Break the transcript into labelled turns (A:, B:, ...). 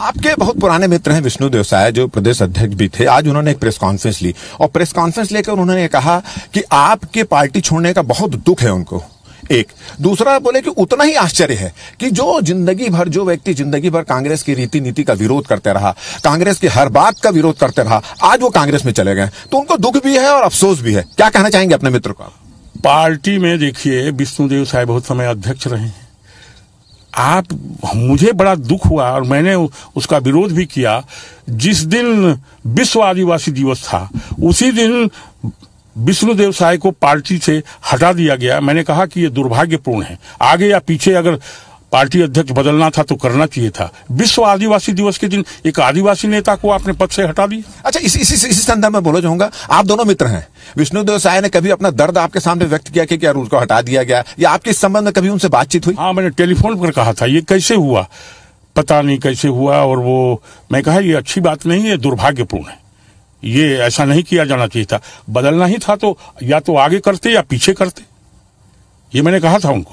A: आपके बहुत पुराने मित्र हैं विष्णु देवसाय जो प्रदेश अध्यक्ष भी थे आज उन्होंने एक प्रेस कॉन्फ्रेंस ली और प्रेस कॉन्फ्रेंस लेकर उन्होंने कहा कि आपके पार्टी छोड़ने का बहुत दुख है उनको एक दूसरा बोले कि उतना ही आश्चर्य है कि जो जिंदगी भर जो व्यक्ति जिंदगी भर कांग्रेस की रीति नीति का विरोध करते रहा कांग्रेस की हर बात का विरोध करते रहा आज वो कांग्रेस में चले गए तो उनको दुख भी है और अफसोस भी है क्या कहना चाहेंगे अपने मित्र को
B: पार्टी में देखिए विष्णुदेव साहब बहुत समय अध्यक्ष रहे हैं आप मुझे बड़ा दुख हुआ और मैंने उसका विरोध भी किया जिस दिन विश्व आदिवासी दिवस था उसी दिन विष्णुदेव साय को पार्टी से हटा दिया गया मैंने कहा कि ये दुर्भाग्यपूर्ण है आगे या पीछे अगर पार्टी अध्यक्ष बदलना था तो करना चाहिए था विश्व आदिवासी दिवस के दिन एक आदिवासी नेता को आपने पद से हटा दिया अच्छा इसी इसी इस संदर्भ में बोला चाहूंगा आप
A: दोनों मित्र हैं विष्णुदेव साय ने कभी अपना दर्द आपके सामने व्यक्त किया कि क्या उनको हटा दिया गया या आपके इस
B: संबंध में कभी उनसे बातचीत हुई हाँ मैंने टेलीफोन पर कहा था ये कैसे हुआ पता नहीं कैसे हुआ और वो मैं कहा ये अच्छी बात नहीं है दुर्भाग्यपूर्ण है ये ऐसा नहीं किया जाना चाहिए था बदलना ही था तो या तो आगे करते या पीछे करते ये मैंने कहा था उनको